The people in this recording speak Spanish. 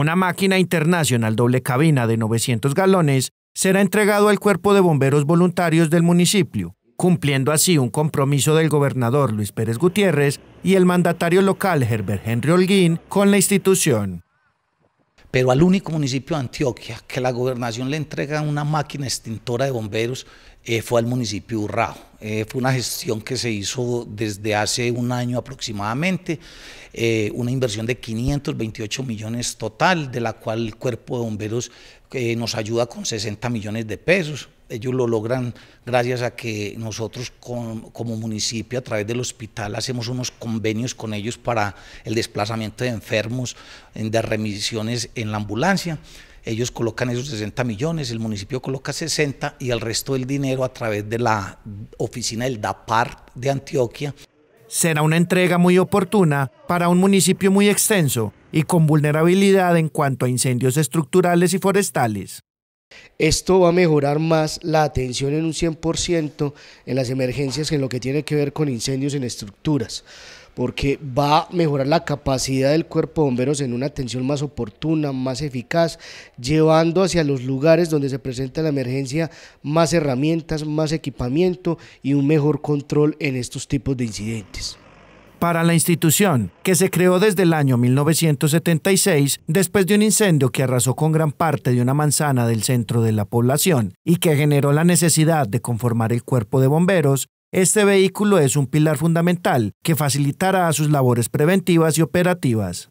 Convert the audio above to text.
Una máquina internacional doble cabina de 900 galones será entregado al cuerpo de bomberos voluntarios del municipio, cumpliendo así un compromiso del gobernador Luis Pérez Gutiérrez y el mandatario local Herbert Henry Holguín con la institución. Pero al único municipio de Antioquia que la gobernación le entrega una máquina extintora de bomberos eh, fue al municipio Urrao eh, fue una gestión que se hizo desde hace un año aproximadamente, eh, una inversión de 528 millones total, de la cual el cuerpo de bomberos eh, nos ayuda con 60 millones de pesos. Ellos lo logran gracias a que nosotros como municipio a través del hospital hacemos unos convenios con ellos para el desplazamiento de enfermos, de remisiones en la ambulancia ellos colocan esos 60 millones, el municipio coloca 60 y el resto del dinero a través de la oficina del DAPAR de Antioquia. Será una entrega muy oportuna para un municipio muy extenso y con vulnerabilidad en cuanto a incendios estructurales y forestales. Esto va a mejorar más la atención en un 100% en las emergencias en lo que tiene que ver con incendios en estructuras, porque va a mejorar la capacidad del cuerpo de bomberos en una atención más oportuna, más eficaz, llevando hacia los lugares donde se presenta la emergencia más herramientas, más equipamiento y un mejor control en estos tipos de incidentes para la institución, que se creó desde el año 1976 después de un incendio que arrasó con gran parte de una manzana del centro de la población y que generó la necesidad de conformar el cuerpo de bomberos, este vehículo es un pilar fundamental que facilitará sus labores preventivas y operativas.